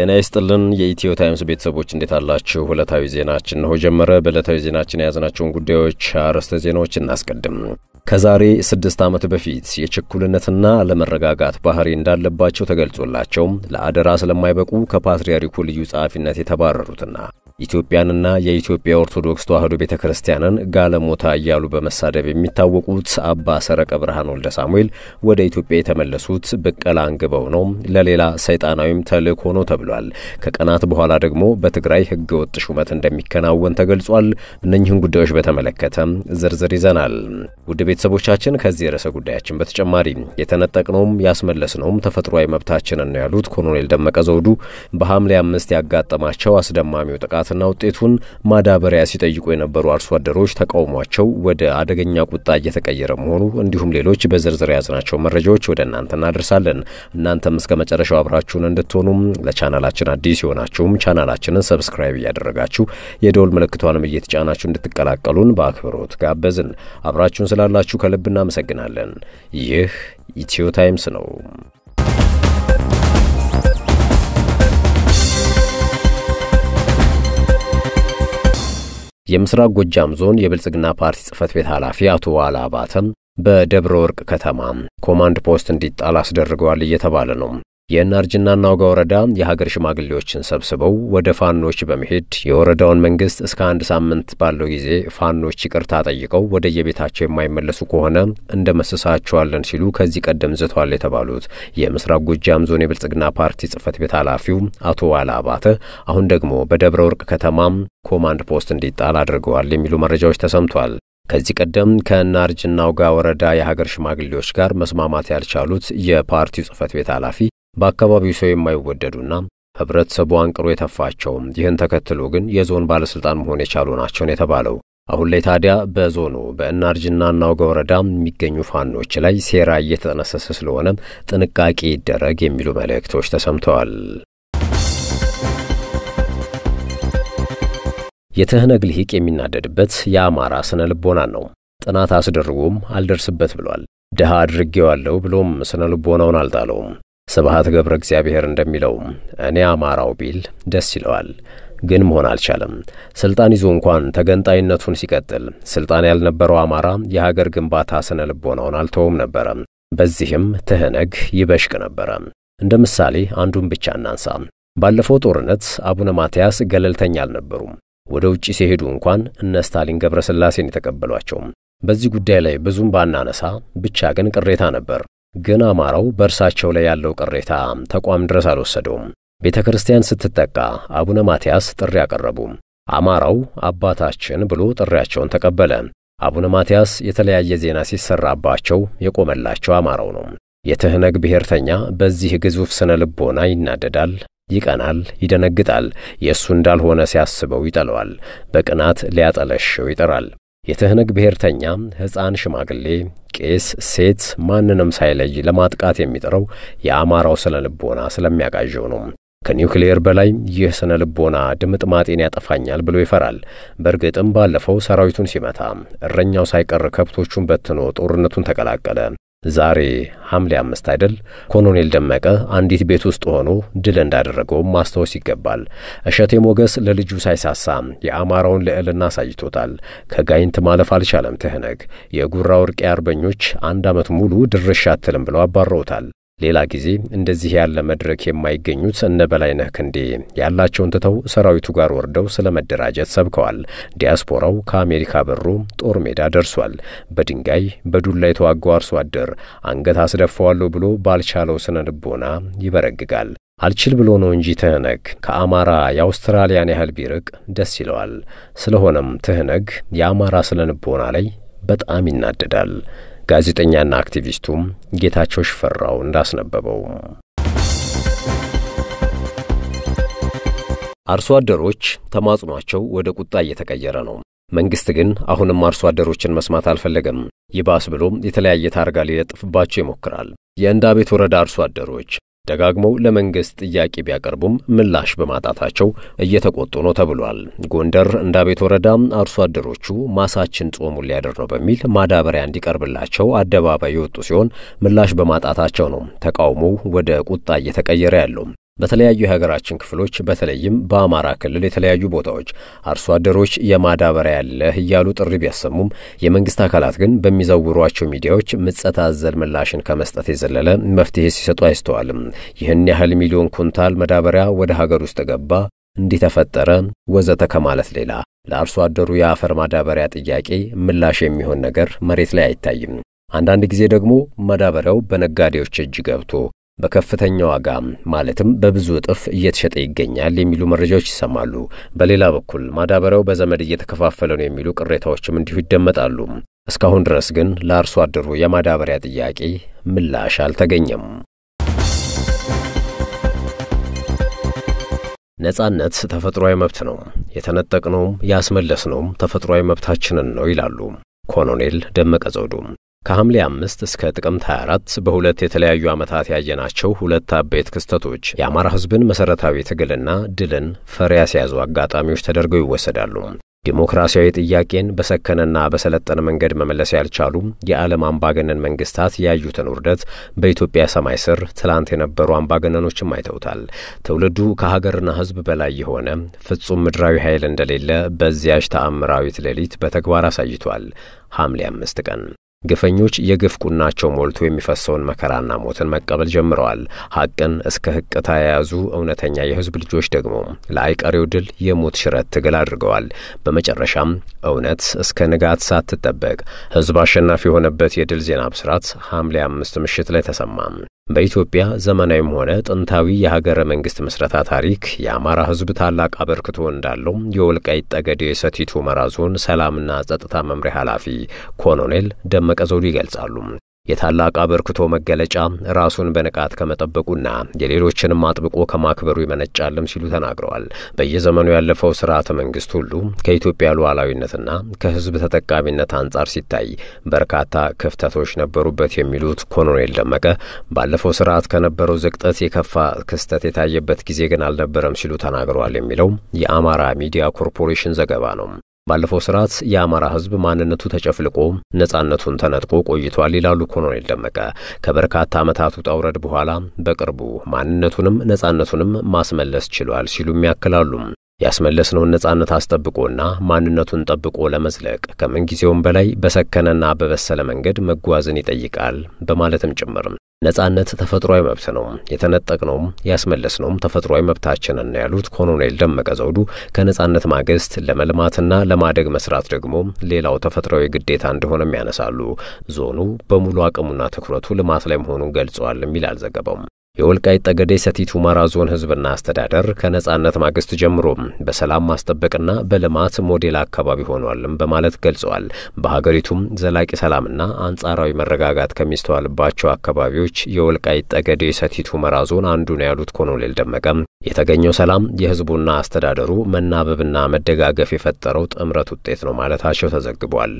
ጤና ይስጥልን የኢትዮ ታይምስ ቤተሰቦች እንዴት አላችሁ? ዕለታዊ ዜናችን ነው ጀመረ። በዕለታዊ ዜናችን የያዝናቸውን ጉዳዮች አርዕስተ ዜናዎች እናስቀድም። ከዛሬ ስድስት ዓመት በፊት የችኩልነትና አለመረጋጋት ባህሪ እንዳለባቸው ተገልጾላቸው ለአደራ ስለማይበቁ ከፓትርያርኩ ልዩ ጸሐፊነት የተባረሩትና ኢትዮጵያንና የኢትዮጵያ ኦርቶዶክስ ተዋሕዶ ቤተ ክርስቲያንን ጋለሞታ እያሉ በመሳደብ የሚታወቁት አባ ሰረቀ ብርሃን ወልደ ሳሙኤል ወደ ኢትዮጵያ የተመለሱት ብቀላ አንግበው ነው፣ ለሌላ ሰይጣናዊም ተልእኮ ነው ተብሏል። ከቀናት በኋላ ደግሞ በትግራይ ህገወጥ ሹመት እንደሚከናወን ተገልጿል። እነኝህን ጉዳዮች በተመለከተ ዝርዝር ይዘናል። ውድ ቤተሰቦቻችን፣ ከዚህ የርዕሰ ጉዳያችን በተጨማሪ የተነጠቅነውም ያስመለስነውም ተፈጥሯዊ መብታችንን ነው ያሉት ኮሎኔል ደመቀ ዘውዱ በሐምሌ አምስት ያጋጠማቸው አስደማሚው ጥቃት ማጥፋትና ውጤቱን ማዳበሪያ ሲጠይቁ የነበሩ አርሶ አደሮች ተቃውሟቸው ወደ አደገኛ ቁጣ እየተቀየረ መሆኑ እንዲሁም ሌሎች በዝርዝር የያዝናቸው መረጃዎች ወደ እናንተ እናደርሳለን። እናንተም እስከ መጨረሻው አብራችሁን እንድትሆኑም ለቻናላችን አዲስ የሆናችሁም ቻናላችንን ሰብስክራይብ እያደረጋችሁ የደወል ምልክቷንም እየተጫናችሁ እንድትቀላቀሉን በአክብሮት ጋበዝን። አብራችሁን ስላላችሁ ከልብ እናመሰግናለን። ይህ ኢትዮ ታይምስ ነው። የምስራቅ ጎጃም ዞን የብልጽግና ፓርቲ ጽህፈት ቤት ኃላፊ አቶ ዋላ አባተም በደብረ ወርቅ ከተማ ኮማንድ ፖስት እንዲጣል አስደርገዋል እየተባለ ነው። የእናርጅናና ናውጋ ወረዳ የሀገር ሽማግሌዎችን ሰብስበው ወደ ፋኖች በመሄድ የወረዳውን መንግስት እስከ አንድ ሳምንት ባለው ጊዜ ፋኖች ይቅርታ ጠይቀው ወደ የቤታቸው የማይመለሱ ከሆነ እንደመስሳቸዋለን ሲሉ ከዚህ ቀደም ዝቷል የተባሉት የምስራቅ ጎጃም ዞን የብልጽግና ፓርቲ ጽህፈት ቤት ኃላፊው አቶ ዋላ አባተ አሁን ደግሞ በደብረ ወርቅ ከተማም ኮማንድ ፖስት እንዲጣል አድርገዋል የሚሉ መረጃዎች ተሰምቷል። ከዚህ ቀደም ከናርጅናውጋ ወረዳ የሀገር ሽማግሌዎች ጋር መስማማት ያልቻሉት የፓርቲው ጽህፈት ቤት ኃላፊ በአካባቢው ሰው የማይወደዱና ህብረተሰቡ አንቅሮ የተፋቸው ይህን ተከትሎ ግን የዞን ባለስልጣን መሆን የቻሉ ናቸውን የተባለው። አሁን ላይ ታዲያ በዞኑ በእናርጅና እናውጋ ወረዳ የሚገኙ ፋኖች ላይ ሴራ እየተጠነሰሰ ስለሆነ ጥንቃቄ ይደረግ የሚሉ መልእክቶች ተሰምተዋል። የትህነግ ልሂቅ የሚናደድበት የአማራ ስነ ልቦና ነው። ጥናት አስደርጎም አልደርስበት ብሏል። ድሃ አድርጌዋለሁ ብሎም ስነ ልቦናውን አልጣለውም። ስብሐት ገብረ እግዚአብሔር እንደሚለው እኔ አማራው ቢል ደስ ይለዋል፣ ግን መሆን አልቻለም። ስልጣን ይዞ እንኳን ተገንጣይነቱን ሲቀጥል ስልጣን ያልነበረው አማራ የሀገር ግንባታ ስነ ልቦናውን አልተወም ነበረ። በዚህም ትህነግ ይበሽቅ ነበረ። እንደ ምሳሌ አንዱን ብቻ እናንሳ። ባለፈው ጦርነት አቡነ ማትያስ ገለልተኛ አልነበሩም። ወደ ውጭ ሲሄዱ እንኳን እነ ስታሊን ገብረ ስላሴን የተቀበሏቸው። በዚህ ጉዳይ ላይ ብዙም ባናነሳ ብቻ ግን ቅሬታ ነበር። ግን አማራው በእርሳቸው ላይ ያለው ቅሬታ ተቋም ድረስ አልወሰደውም። ቤተ ክርስቲያን ስትጠቃ አቡነ ማትያስ ጥሪ አቀረቡ። አማራው አባታችን ብሎ ጥሪያቸውን ተቀበለ። አቡነ ማትያስ የተለያየ ዜና ሲሰራባቸው የቆመላቸው አማራው ነው። የትህነግ ብሔርተኛ በዚህ ግዙፍ ስነ ልቦና ይናደዳል፣ ይቀናል፣ ይደነግጣል። የእሱ እንዳልሆነ ሲያስበው ይጠለዋል። በቅናት ሊያጠለሸው ይጠራል። የትህነግ ብሔርተኛ ሕፃን፣ ሽማግሌ፣ ቄስ፣ ሴት ማንንም ሳይለይ ለማጥቃት የሚጥረው የአማራው ስነ ልቦና ስለሚያቃዠው ነው። ከኒውክሌየር በላይ ይህ ስነ ልቦና ድምጥማጤን ያጠፋኛል ብሎ ይፈራል። በእርግጥም ባለፈው ሰራዊቱን ሲመታ እረኛው ሳይቀር ከብቶቹን በትኖ ጦርነቱን ተቀላቀለ። ዛሬ ሐምሌ አምስት አይደል? ኮሎኔል ደመቀ አንዲት ቤት ውስጥ ሆኖ ድል እንዳደረገውም ማስታወስ ይገባል። እሸቴ ሞገስ ለልጁ ሳይሳሳ የአማራውን ልዕልና አሳይቶታል። ከጋይንት ማለፍ አልቻለም። ትህነግ የጉራ ወርቄ አርበኞች አንድ ዓመት ሙሉ ድርሻ አትልም ብለው አባረውታል። ሌላ ጊዜ እንደዚህ ያለ መድረክ የማይገኙት እነ በላይነህ ክንዴ ያላቸውን ትተው ሰራዊቱ ጋር ወርደው ስለ መደራጀት ሰብከዋል። ዲያስፖራው ከአሜሪካ በሮ ጦር ሜዳ ደርሷል። በድንጋይ በዱላ የተዋጋው አርሶ አደር አንገት አስደፋዋለሁ ብሎ ባልቻለው ስነ ልቦና ይበረግጋል። አልችል ብሎ ነው እንጂ ትህነግ ከአማራ የአውስትራሊያን ያህል ቢርቅ ደስ ይለዋል። ስለሆነም ትህነግ የአማራ ስነ ልቦና ላይ በጣም ይናደዳል። ጋዜጠኛና አክቲቪስቱም ጌታቸው ሽፈራው እንዳስነበበው አርሶ አደሮች ተማጽኗቸው ወደ ቁጣ እየተቀየረ ነው። መንግስት ግን አሁንም አርሶ አደሮችን መስማት አልፈለገም። ይባስ ብሎ የተለያየ ታርጋ ሊለጥፍባቸው ይሞክራል። የእንዳቤት ወረዳ አርሶ አደሮች ደጋግመው ለመንግስት ጥያቄ ቢያቀርቡም ምላሽ በማጣታቸው እየተቆጡ ነው ተብሏል። ጎንደር እንዳቤት ወረዳ አርሶ አደሮቹ ማሳችን ጾሙን ሊያደር ነው በሚል ማዳበሪያ እንዲቀርብላቸው አደባባይ የወጡ ሲሆን ምላሽ በማጣታቸው ነው ተቃውሞው ወደ ቁጣ እየተቀየረ ያለው። በተለያዩ የሀገራችን ክፍሎች በተለይም በአማራ ክልል የተለያዩ ቦታዎች አርሶ አደሮች የማዳበሪያ ያለህ እያሉ ጥሪ ቢያሰሙም የመንግስት አካላት ግን በሚዘውሯቸው ሚዲያዎች ምጸት አዘል ምላሽን ከመስጠት የዘለለ መፍትሄ ሲሰጡ አይስተዋልም። ይህን ያህል ሚሊዮን ኩንታል መዳበሪያ ወደ ሀገር ውስጥ ገባ፣ እንዲህ ተፈጠረ፣ ወዘተ ከማለት ሌላ ለአርሶ አደሩ የአፈር ማዳበሪያ ጥያቄ ምላሽ የሚሆን ነገር መሬት ላይ አይታይም። አንዳንድ ጊዜ ደግሞ ማዳበሪያው በነጋዴዎች እጅ ገብቶ በከፍተኛ ዋጋ ማለትም በብዙ እጥፍ እየተሸጠ ይገኛል የሚሉ መረጃዎች ይሰማሉ። በሌላ በኩል ማዳበሪያው በዘመድ እየተከፋፈለ ነው የሚሉ ቅሬታዎችም እንዲሁ ይደመጣሉ። እስካሁን ድረስ ግን ለአርሶ አደሩ የማዳበሪያ ጥያቄ ምላሽ አልተገኘም። ነጻነት ተፈጥሯዊ መብት ነው። የተነጠቅነውም ያስመለስነውም ተፈጥሯዊ መብታችንን ነው ይላሉ ኮሎኔል ደመቀ ዘውዱ። ከሐምሌ አምስት እስከ ጥቅምት 24 በሁለት የተለያዩ ዓመታት ያየናቸው ሁለት አበይት ክስተቶች የአማራ ሕዝብን መሠረታዊ ትግልና ድልን ፈር ያስያዙ አጋጣሚዎች ተደርገው ይወሰዳሉ። ዲሞክራሲያዊ ጥያቄን በሰከነና በሰለጠነ መንገድ መመለስ ያልቻሉ የዓለም አምባገነን መንግስታት ያዩትን ውርደት በኢትዮጵያ ሰማይ ስር ትላንት የነበሩ አምባገነኖችም አይተውታል። ትውልዱ ከሀገርና ህዝብ በላይ የሆነ ፍጹም ምድራዊ ኃይል እንደሌለ በዚያች ተአምራዊት ሌሊት በተግባር አሳይቷል። ሐምሌ አምስት ቀን ግፈኞች የግፍ ቁናቸው ሞልቶ የሚፈሰውን መከራና ሞትን መቀበል ጀምረዋል። ሀቅን እስከ ህቅታ የያዙ እውነተኛ የህዝብ ልጆች ደግሞ ለአይቀሬው ድል የሞት ሽረት ትግል አድርገዋል። በመጨረሻም እውነት እስከ ንጋት ሳትጠበቅ ህዝብ አሸናፊ የሆነበት የድል ዜና ብስራት ሐምሌ አምስት ምሽት ላይ ተሰማ። በኢትዮጵያ ዘመናዊም ሆነ ጥንታዊ የሀገረ መንግስት ምስረታ ታሪክ የአማራ ሕዝብ ታላቅ አበርክቶ እንዳለው የወልቃይት ጠገዴ ሰቲት ሁመራ ዞን ሰላምና ጸጥታ መምሪያ ኃላፊ ኮሎኔል ደመቀ ዘውዱ ይገልጻሉ። የታላቅ አበርክቶ መገለጫ ራሱን በንቃት ከመጠበቁና የሌሎችንም አጥብቆ ከማክበሩ ይመነጫልም ሲሉ ተናግረዋል። በየዘመኑ ያለፈው ስርዓተ መንግስት ሁሉ ከኢትዮጵያ ሉዓላዊነትና ከህዝብ ተጠቃሚነት አንጻር ሲታይ በርካታ ክፍተቶች ነበሩበት የሚሉት ኮሎኔል ደመቀ ባለፈው ስርዓት ከነበረው ዝቅጠት የከፋ ክስተት የታየበት ጊዜ ግን አልነበረም ሲሉ ተናግረዋል የሚለው የአማራ ሚዲያ ኮርፖሬሽን ዘገባ ነው። ባለፈው ስርዓት የአማራ ህዝብ ማንነቱ ተጨፍልቆ ነጻነቱን ተነጥቆ ቆይቷል ይላሉ ኮሎኔል ደመቀ። ከበርካታ ዓመታት ውጣ ውረድ በኋላ በቅርቡ ማንነቱንም ነጻነቱንም ማስመለስ ችሏል ሲሉም ያክላሉ። ያስመለስነውን ነጻነት አስጠብቆና ማንነቱን ጠብቆ ለመዝለቅ ከምንጊዜውም በላይ በሰከነና በበሰለ መንገድ መጓዝን ይጠይቃል በማለትም ጭምርም ነጻነት ተፈጥሯዊ መብት ነው፣ የተነጠቅነውም ያስመለስነውም ተፈጥሯዊ መብታችንን ነው ያሉት ኮሎኔል ደመቀ ዘውዱ ከነጻነት ማግስት ለመልማትና ለማደግ መስራት ደግሞ ሌላው ተፈጥሯዊ ግዴታ እንደሆነም ያነሳሉ። ዞኑ በሙሉ አቅሙና ትኩረቱ ልማት ላይ መሆኑን ገልጸዋል ይላል ዘገባው። የወልቃይት ጠገዴ ሰቲት ሁመራ ዞን ህዝብና አስተዳደር ከነጻነት ማግስት ጀምሮ በሰላም ማስጠበቅና በልማት ሞዴል አካባቢ ሆኗልም በማለት ገልጸዋል። በሀገሪቱም ዘላቂ ሰላምና አንጻራዊ መረጋጋት ከሚስተዋልባቸው አካባቢዎች የወልቃይት ጠገዴ ሰቲት ሁመራ ዞን አንዱ ነው ያሉት ኮሎኔል ደመቀም የተገኘው ሰላም የህዝቡና አስተዳደሩ መናበብና መደጋገፍ የፈጠረው ጥምረት ውጤት ነው ማለታቸው ተዘግቧል።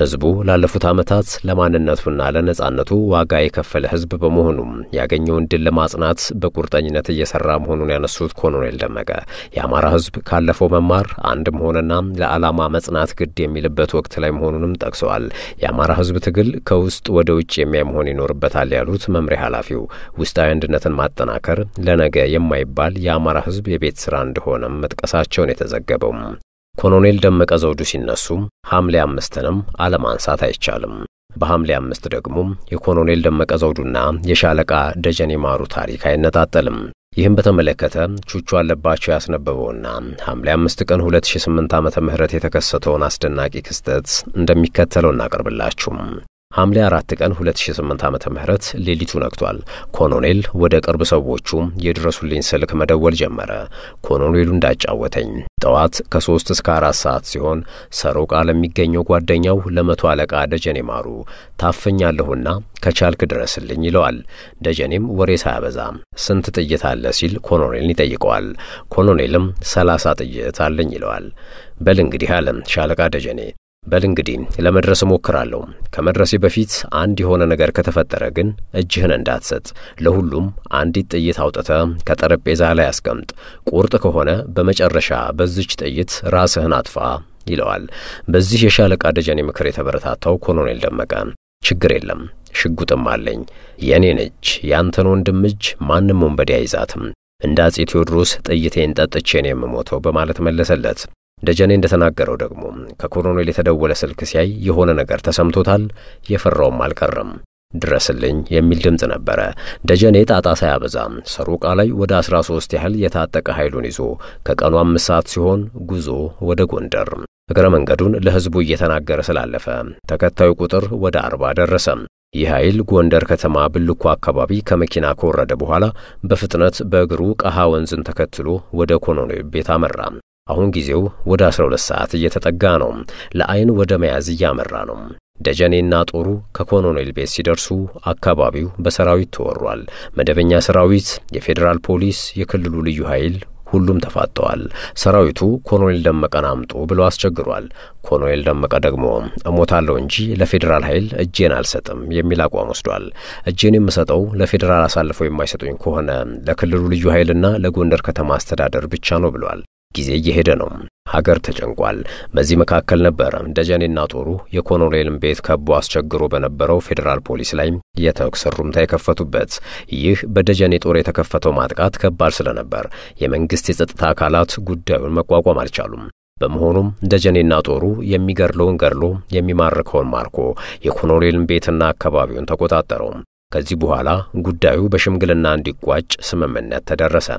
ህዝቡ ላለፉት ዓመታት ለማንነቱና ለነጻነቱ ዋጋ የከፈለ ህዝብ በመሆኑም ያገኘውን ድል ለማጽናት በቁርጠኝነት እየሰራ መሆኑን ያነሱት ኮሎኔል ደመቀ የአማራ ህዝብ ካለፈው መማር አንድ መሆንና ለዓላማ መጽናት ግድ የሚልበት ወቅት ላይ መሆኑንም ጠቅሰዋል። የአማራ ህዝብ ትግል ከውስጥ ወደ ውጭ የሚያይ መሆን ይኖርበታል ያሉት መምሪያ ኃላፊው ውስጣዊ አንድነትን ማጠናከር ለነገ የማይባል የአማራ ህዝብ የቤት ሥራ እንደሆነም መጥቀሳቸውን የተዘገበው ኮሎኔል ደመቀ ዘውዱ ሲነሱ ሐምሌ አምስትንም አለማንሳት አይቻልም። በሐምሌ አምስት ደግሞ የኮሎኔል ደመቀ ዘውዱና የሻለቃ ደጀኔ ማሩ ታሪክ አይነጣጠልም። ይህም በተመለከተ ቹቹ አለባቸው ያስነበበውና ሐምሌ አምስት ቀን 2008 ዓ ም የተከሰተውን አስደናቂ ክስተት እንደሚከተለው እናቀርብላችሁም። ሐምሌ አራት ቀን 2008 ዓ ም ሌሊቱ ነግቷል። ኮሎኔል ወደ ቅርብ ሰዎቹ የድረሱልኝ ስልክ መደወል ጀመረ። ኮሎኔሉ እንዳጫወተኝ ጠዋት ከሶስት እስከ 4 ሰዓት ሲሆን ሰሮቃ ለሚገኘው ጓደኛው ለመቶ አለቃ ደጀኔ ማሩ ታፈኛለሁና ከቻልክ ድረስልኝ ይለዋል። ደጀኔም ወሬ ሳያበዛ ስንት ጥይት አለ ሲል ኮሎኔልን ይጠይቀዋል። ኮሎኔልም ሰላሳ ጥይት አለኝ ይለዋል። በል እንግዲህ አለ ሻለቃ ደጀኔ በል እንግዲህ ለመድረስ እሞክራለሁ። ከመድረሴ በፊት አንድ የሆነ ነገር ከተፈጠረ ግን እጅህን እንዳትሰጥ። ለሁሉም አንዲት ጥይት አውጥተ ከጠረጴዛ ላይ አስቀምጥ። ቁርጥ ከሆነ በመጨረሻ በዚች ጥይት ራስህን አጥፋ ይለዋል። በዚህ የሻለቃ ደጀኔ ምክር የተበረታታው ኮሎኔል ደመቀ ችግር የለም ሽጉጥም አለኝ፣ የእኔ ነች። ያንተን ወንድም እጅ ማንም ወንበዴ አይዛትም። እንደ አጼ ቴዎድሮስ ጥይቴን ጠጥቼ ነው የምሞተው በማለት መለሰለት። ደጀኔ እንደተናገረው ደግሞ ከኮሎኔል የተደወለ ስልክ ሲያይ የሆነ ነገር ተሰምቶታል። የፈራውም አልቀረም። ድረስልኝ የሚል ድምፅ ነበረ። ደጀኔ ጣጣ ሳያበዛ ሰሩቃ ላይ ወደ 13 ያህል የታጠቀ ኃይሉን ይዞ ከቀኑ አምስት ሰዓት ሲሆን ጉዞ ወደ ጎንደር እግረ መንገዱን ለሕዝቡ እየተናገረ ስላለፈ ተከታዩ ቁጥር ወደ አርባ ደረሰ። ይህ ኃይል ጎንደር ከተማ ብልኮ አካባቢ ከመኪና ከወረደ በኋላ በፍጥነት በእግሩ ቀሃ ወንዝን ተከትሎ ወደ ኮሎኔል ቤት አመራ። አሁን ጊዜው ወደ 12 ሰዓት እየተጠጋ ነው። ለአይን ወደ መያዝ እያመራ ነው። ደጀኔና ጦሩ ከኮሎኔል ቤት ሲደርሱ አካባቢው በሰራዊት ተወሯል። መደበኛ ሰራዊት፣ የፌዴራል ፖሊስ፣ የክልሉ ልዩ ኃይል ሁሉም ተፋጠዋል። ሰራዊቱ ኮሎኔል ደመቀን አምጡ ብሎ አስቸግሯል። ኮሎኔል ደመቀ ደግሞ እሞታለሁ እንጂ ለፌዴራል ኃይል እጄን አልሰጥም የሚል አቋም ወስዷል። እጄን የምሰጠው ለፌዴራል አሳልፈው የማይሰጡኝ ከሆነ ለክልሉ ልዩ ኃይልና ለጎንደር ከተማ አስተዳደር ብቻ ነው ብሏል። ጊዜ እየሄደ ነው። ሀገር ተጨንቋል። በዚህ መካከል ነበረ ደጀኔና ጦሩ የኮሎኔልን ቤት ከቦ አስቸግሮ በነበረው ፌዴራል ፖሊስ ላይ የተኩስ ሩምታ የከፈቱበት። ይህ በደጀኔ ጦር የተከፈተው ማጥቃት ከባድ ስለነበር የመንግስት የጸጥታ አካላት ጉዳዩን መቋቋም አልቻሉም። በመሆኑም ደጀኔና ጦሩ የሚገድለውን ገድሎ የሚማርከውን ማርኮ የኮሎኔልን ቤትና አካባቢውን ተቆጣጠረው። ከዚህ በኋላ ጉዳዩ በሽምግልና እንዲቋጭ ስምምነት ተደረሰ።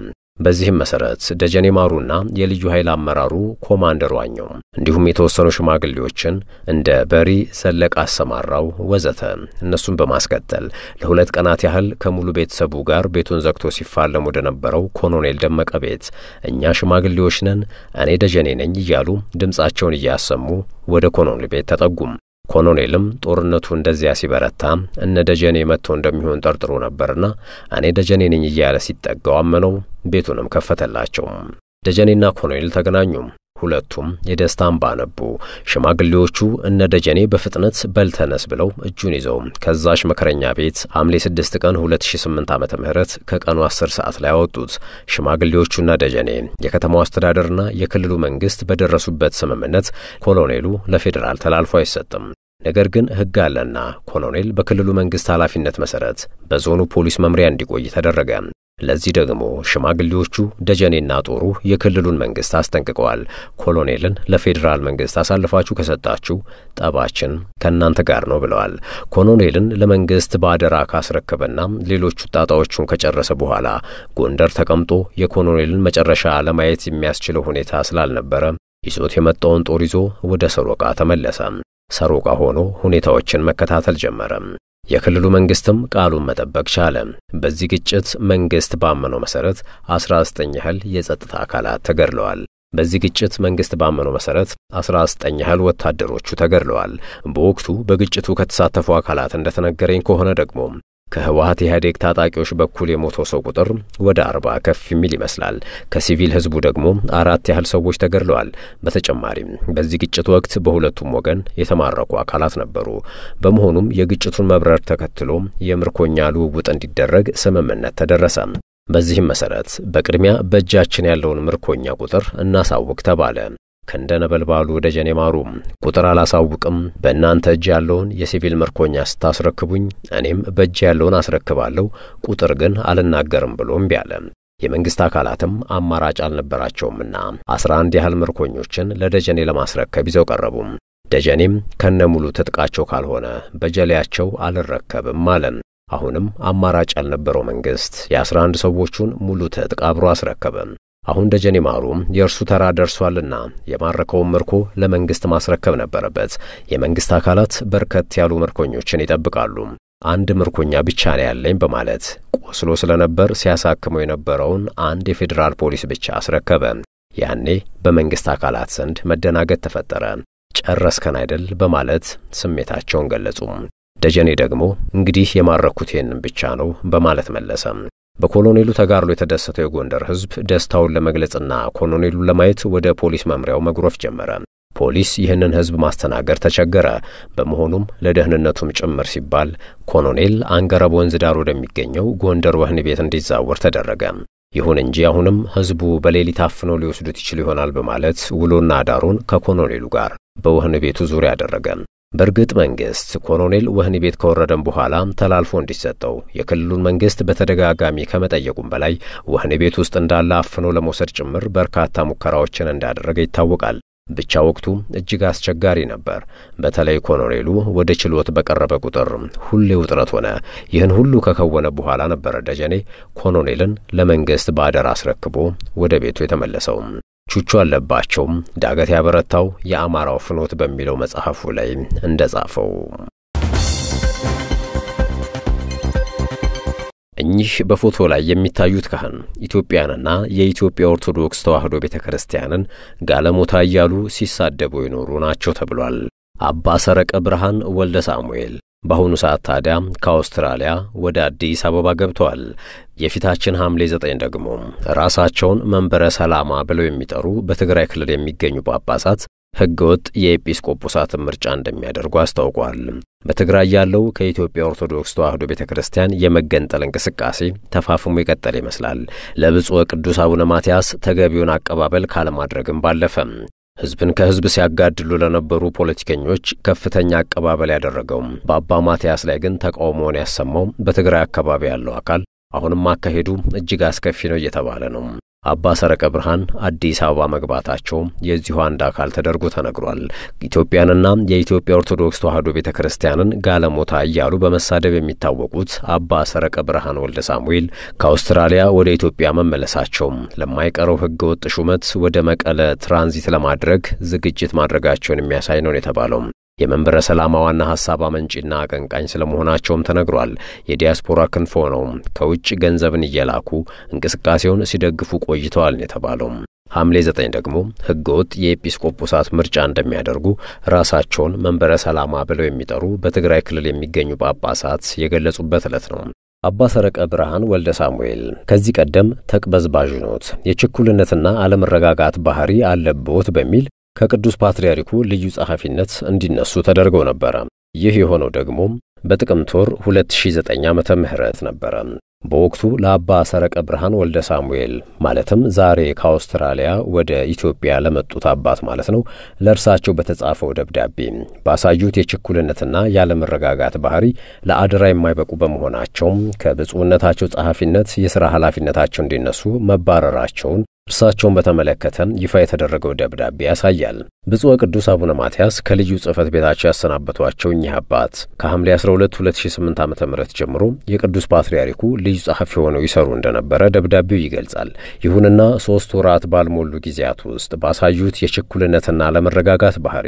በዚህም መሰረት ደጀኔ ማሩና የልዩ ኃይል አመራሩ ኮማንደር ዋኘው እንዲሁም የተወሰኑ ሽማግሌዎችን እንደ በሪ ሰለቅ አሰማራው ወዘተ እነሱን በማስቀጠል ለሁለት ቀናት ያህል ከሙሉ ቤተሰቡ ጋር ቤቱን ዘግቶ ሲፋለም ወደ ነበረው ኮሎኔል ደመቀ ቤት እኛ ሽማግሌዎች ነን፣ እኔ ደጀኔ ነኝ እያሉ ድምፃቸውን እያሰሙ ወደ ኮሎኔል ቤት ተጠጉም። ኮሎኔልም ጦርነቱ እንደዚያ ሲበረታ እነ ደጀኔ መጥቶ እንደሚሆን ጠርጥሮ ነበርና እኔ ደጀኔ ነኝ እያለ ሲጠጋው አመነው። ቤቱንም ከፈተላቸው። ደጀኔና ኮሎኔል ተገናኙም። ሁለቱም የደስታ እንባ ነቡ። ሽማግሌዎቹ እነ ደጀኔ በፍጥነት በልተነስ ብለው እጁን ይዘው ከዛሽ መከረኛ ቤት ሐምሌ 6 ቀን 2008 ዓመተ ምህረት ከቀኑ 10 ሰዓት ላይ አወጡት። ሽማግሌዎቹና ደጀኔ የከተማው አስተዳደርና የክልሉ መንግስት በደረሱበት ስምምነት ኮሎኔሉ ለፌዴራል ተላልፎ አይሰጥም። ነገር ግን ህግ አለና ኮሎኔል በክልሉ መንግስት ኃላፊነት መሰረት በዞኑ ፖሊስ መምሪያ እንዲቆይ ተደረገ። ለዚህ ደግሞ ሽማግሌዎቹ ደጀኔና ጦሩ የክልሉን መንግስት አስጠንቅቀዋል። ኮሎኔልን ለፌዴራል መንግስት አሳልፋችሁ ከሰጣችሁ ጠባችን ከእናንተ ጋር ነው ብለዋል። ኮሎኔልን ለመንግስት በአደራ ካስረከበና ሌሎቹ ጣጣዎቹን ከጨረሰ በኋላ ጎንደር ተቀምጦ የኮሎኔልን መጨረሻ ለማየት የሚያስችለው ሁኔታ ስላልነበረ ይዞት የመጣውን ጦር ይዞ ወደ ሰሮቃ ተመለሰ። ሰሮቃ ሆኖ ሁኔታዎችን መከታተል ጀመረ። የክልሉ መንግስትም ቃሉን መጠበቅ ቻለ። በዚህ ግጭት መንግስት ባመነው መሰረት 19 ያህል የጸጥታ አካላት ተገድለዋል። በዚህ ግጭት መንግስት ባመነው መሰረት 19 ያህል ወታደሮቹ ተገድለዋል። በወቅቱ በግጭቱ ከተሳተፉ አካላት እንደተነገረኝ ከሆነ ደግሞ ከህወሀት ኢህአዴግ ታጣቂዎች በኩል የሞተው ሰው ቁጥር ወደ አርባ ከፍ የሚል ይመስላል። ከሲቪል ህዝቡ ደግሞ አራት ያህል ሰዎች ተገድለዋል። በተጨማሪም በዚህ ግጭት ወቅት በሁለቱም ወገን የተማረኩ አካላት ነበሩ። በመሆኑም የግጭቱን መብረር ተከትሎ የምርኮኛ ልውውጥ እንዲደረግ ስምምነት ተደረሰ። በዚህም መሰረት በቅድሚያ በእጃችን ያለውን ምርኮኛ ቁጥር እናሳውቅ ተባለ። ከእንደ ወደ ጀኔቭ አመሩ። ቁጥር አላሳውቅም። በእናንተ እጅ ያለውን የሲቪል ምርኮኛ ስታስረክቡኝ እኔም በእጅ ያለውን አስረክባለሁ፣ ቁጥር ግን አልናገርም ብሎ እምቢ አለ። የመንግስት አካላትም አማራጭ አልነበራቸውምና አስራ አንድ ያህል ምርኮኞችን ለደጀኔ ለማስረከብ ይዘው ቀረቡ። ደጀኔም ከነሙሉ ትጥቃቸው ካልሆነ በጀሌያቸው አልረከብም አለ። አሁንም አማራጭ ያልነበረው መንግስት የአስራ አንድ ሰዎቹን ሙሉ ትጥቅ አብሮ አስረከበ። አሁን ደጀኔ ማሩ የእርሱ ተራ ደርሷልና የማረከውን ምርኮ ለመንግስት ማስረከብ ነበረበት። የመንግስት አካላት በርከት ያሉ ምርኮኞችን ይጠብቃሉ። አንድ ምርኮኛ ብቻ ነው ያለኝ በማለት ቆስሎ ስለነበር ሲያሳክመው የነበረውን አንድ የፌዴራል ፖሊስ ብቻ አስረከበ። ያኔ በመንግስት አካላት ዘንድ መደናገጥ ተፈጠረ። ጨረስከን አይደል በማለት ስሜታቸውን ገለጹ። ደጀኔ ደግሞ እንግዲህ የማረኩት ይህንን ብቻ ነው በማለት መለሰም። በኮሎኔሉ ተጋድሎ የተደሰተው የጎንደር ህዝብ ደስታውን ለመግለጽና ኮሎኔሉን ለማየት ወደ ፖሊስ መምሪያው መጉረፍ ጀመረ። ፖሊስ ይህንን ህዝብ ማስተናገድ ተቸገረ። በመሆኑም ለደህንነቱም ጭምር ሲባል ኮሎኔል አንገረብ ወንዝ ዳር ወደሚገኘው ጎንደር ወህኒ ቤት እንዲዛወር ተደረገ። ይሁን እንጂ አሁንም ህዝቡ በሌሊት አፍኖ ሊወስዱት ይችል ይሆናል በማለት ውሎና አዳሩን ከኮሎኔሉ ጋር በወህኒ ቤቱ ዙሪያ አደረገ። በእርግጥ መንግስት ኮሎኔል ወህኒ ቤት ከወረደም በኋላ ተላልፎ እንዲሰጠው የክልሉን መንግስት በተደጋጋሚ ከመጠየቁም በላይ ወህኒ ቤት ውስጥ እንዳለ አፍኖ ለመውሰድ ጭምር በርካታ ሙከራዎችን እንዳደረገ ይታወቃል። ብቻ ወቅቱ እጅግ አስቸጋሪ ነበር። በተለይ ኮሎኔሉ ወደ ችሎት በቀረበ ቁጥር ሁሌ ውጥረት ሆነ። ይህን ሁሉ ከከወነ በኋላ ነበረ ደጀኔ ኮሎኔልን ለመንግስት በአደራ አስረክቦ ወደ ቤቱ የተመለሰው። ተመልካቾቹ አለባቸው። ዳገት ያበረታው የአማራው ፍኖት በሚለው መጽሐፉ ላይ እንደጻፈው እኚህ በፎቶ ላይ የሚታዩት ካህን ኢትዮጵያንና የኢትዮጵያ ኦርቶዶክስ ተዋሕዶ ቤተ ክርስቲያንን ጋለሞታ እያሉ ሲሳደቡ የኖሩ ናቸው ተብሏል። አባ ሰረቀ ብርሃን ወልደ ሳሙኤል በአሁኑ ሰዓት ታዲያ ከአውስትራሊያ ወደ አዲስ አበባ ገብተዋል። የፊታችን ሐምሌ ዘጠኝ ደግሞ ራሳቸውን መንበረ ሰላማ ብለው የሚጠሩ በትግራይ ክልል የሚገኙ ጳጳሳት ህገወጥ የኤጲስቆጶሳትን ምርጫ እንደሚያደርጉ አስታውቋል። በትግራይ ያለው ከኢትዮጵያ ኦርቶዶክስ ተዋሕዶ ቤተ ክርስቲያን የመገንጠል እንቅስቃሴ ተፋፍሞ የቀጠለ ይመስላል። ለብፁዕ ቅዱስ አቡነ ማትያስ ተገቢውን አቀባበል ካለማድረግም ባለፈም ህዝብን ከህዝብ ሲያጋድሉ ለነበሩ ፖለቲከኞች ከፍተኛ አቀባበል ያደረገውም በአባ ማትያስ ላይ ግን ተቃውሞውን ያሰማው በትግራይ አካባቢ ያለው አካል አሁንም አካሄዱ እጅግ አስከፊ ነው እየተባለ ነው። አባ ሰረቀ ብርሃን አዲስ አበባ መግባታቸው የዚሁ አንድ አካል ተደርጎ ተነግሯል። ኢትዮጵያንና የኢትዮጵያ ኦርቶዶክስ ተዋሕዶ ቤተ ክርስቲያንን ጋለሞታ እያሉ በመሳደብ የሚታወቁት አባ ሰረቀ ብርሃን ወልደ ሳሙኤል ከአውስትራሊያ ወደ ኢትዮጵያ መመለሳቸው ለማይቀረው ወጥ ሹመት ወደ መቀለ ትራንዚት ለማድረግ ዝግጅት ማድረጋቸውን የሚያሳይ ነው የተባለው። የመንበረ ሰላማ ዋና ሀሳብ አመንጪና አቀንቃኝ ስለመሆናቸውም ተነግሯል። የዲያስፖራ ክንፎ ነው። ከውጭ ገንዘብን እየላኩ እንቅስቃሴውን ሲደግፉ ቆይተዋል የተባለው። ሐምሌ ዘጠኝ ደግሞ ህገወጥ የኤጲስቆጶሳት ምርጫ እንደሚያደርጉ ራሳቸውን መንበረ ሰላማ ብለው የሚጠሩ በትግራይ ክልል የሚገኙ ጳጳሳት የገለጹበት ዕለት ነው። አባ ሰረቀ ብርሃን ወልደ ሳሙኤል ከዚህ ቀደም ተቅበዝባዥ ኖት፣ የችኩልነትና አለመረጋጋት ባህሪ አለብዎት በሚል ከቅዱስ ፓትርያርኩ ልዩ ጸሐፊነት እንዲነሱ ተደርገው ነበረ። ይህ የሆነው ደግሞ በጥቅምት ወር 2009 ዓመተ ምህረት ነበረ። በወቅቱ ለአባ ሰረቀ ብርሃን ወልደ ሳሙኤል ማለትም ዛሬ ከአውስትራሊያ ወደ ኢትዮጵያ ለመጡት አባት ማለት ነው ለእርሳቸው በተጻፈው ደብዳቤ ባሳዩት የችኩልነትና ያለመረጋጋት ባህሪ ለአደራ የማይበቁ በመሆናቸውም ከብፁዕነታቸው ጸሐፊነት የሥራ ኃላፊነታቸው እንዲነሱ መባረራቸውን እርሳቸውን በተመለከተ ይፋ የተደረገው ደብዳቤ ያሳያል። ብፁዕ ቅዱስ አቡነ ማትያስ ከልዩ ጽህፈት ቤታቸው ያሰናበቷቸው እኚህ አባት ከሐምሌ 12 2008 ዓ ም ጀምሮ የቅዱስ ፓትርያርኩ ልዩ ጸሐፊ ሆነው ይሰሩ እንደነበረ ደብዳቤው ይገልጻል። ይሁንና ሦስት ወራት ባልሞሉ ጊዜያት ውስጥ ባሳዩት የችኩልነትና አለመረጋጋት ባህሪ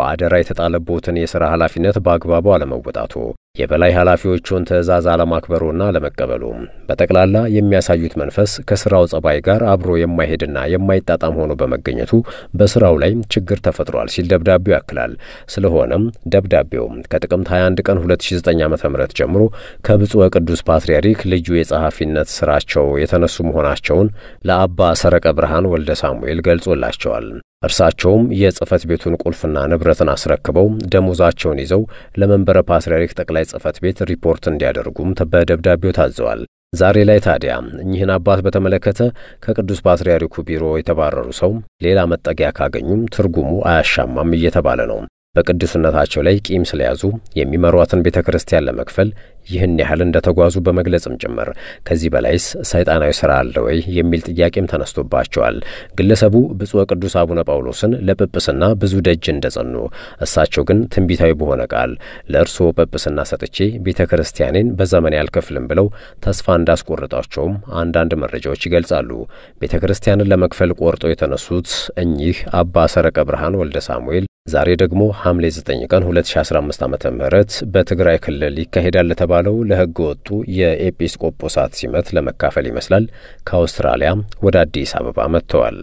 በአደራ የተጣለቦትን የሥራ ኃላፊነት በአግባቡ አለመወጣቱ የበላይ ኃላፊዎቹን ትዕዛዝ አለማክበሩና አለመቀበሉ በጠቅላላ የሚያሳዩት መንፈስ ከስራው ጸባይ ጋር አብሮ የማይሄድና የማይጣጣም ሆኖ በመገኘቱ በስራው ላይ ችግር ተፈጥሯል ሲል ደብዳቤው ያክላል። ስለሆነም ደብዳቤው ከጥቅምት 21 ቀን 2009 ዓ ም ጀምሮ ከብፁዕ ቅዱስ ፓትርያርክ ልዩ የጸሐፊነት ስራቸው የተነሱ መሆናቸውን ለአባ ሰረቀ ብርሃን ወልደ ሳሙኤል ገልጾላቸዋል። እርሳቸውም የጽህፈት ቤቱን ቁልፍና ንብረትን አስረክበው ደሞዛቸውን ይዘው ለመንበረ ፓትርያርክ ጠቅላይ ጽህፈት ቤት ሪፖርት እንዲያደርጉም በደብዳቤው ታዘዋል። ዛሬ ላይ ታዲያ እኚህን አባት በተመለከተ ከቅዱስ ፓትርያርኩ ቢሮ የተባረሩ ሰው ሌላ መጠጊያ ካገኙም ትርጉሙ አያሻማም እየተባለ ነው። በቅዱስነታቸው ላይ ቂም ስለያዙ የሚመሯትን ቤተ ክርስቲያን ለመክፈል ይህን ያህል እንደተጓዙ በመግለጽም ጭምር ከዚህ በላይስ ሰይጣናዊ ስራ አለ ወይ የሚል ጥያቄም ተነስቶባቸዋል። ግለሰቡ ብፁዕ ቅዱስ አቡነ ጳውሎስን ለጵጵስና ብዙ ደጅ እንደጸኑ፣ እሳቸው ግን ትንቢታዊ በሆነ ቃል ለእርስዎ ጵጵስና ሰጥቼ ቤተ ክርስቲያኔን በዘመን ያልከፍልም ብለው ተስፋ እንዳስቆርጧቸውም አንዳንድ መረጃዎች ይገልጻሉ። ቤተ ክርስቲያንን ለመክፈል ቆርጦ የተነሱት እኚህ አባ ሰረቀ ብርሃን ወልደ ሳሙኤል ዛሬ ደግሞ ሐምሌ 9 ቀን 2015 ዓ ም በትግራይ ክልል ይካሄዳል ለተባለው ለሕገ ወጡ የኤጲስቆጶሳት ሲመት ለመካፈል ይመስላል ከአውስትራሊያ ወደ አዲስ አበባ መጥተዋል።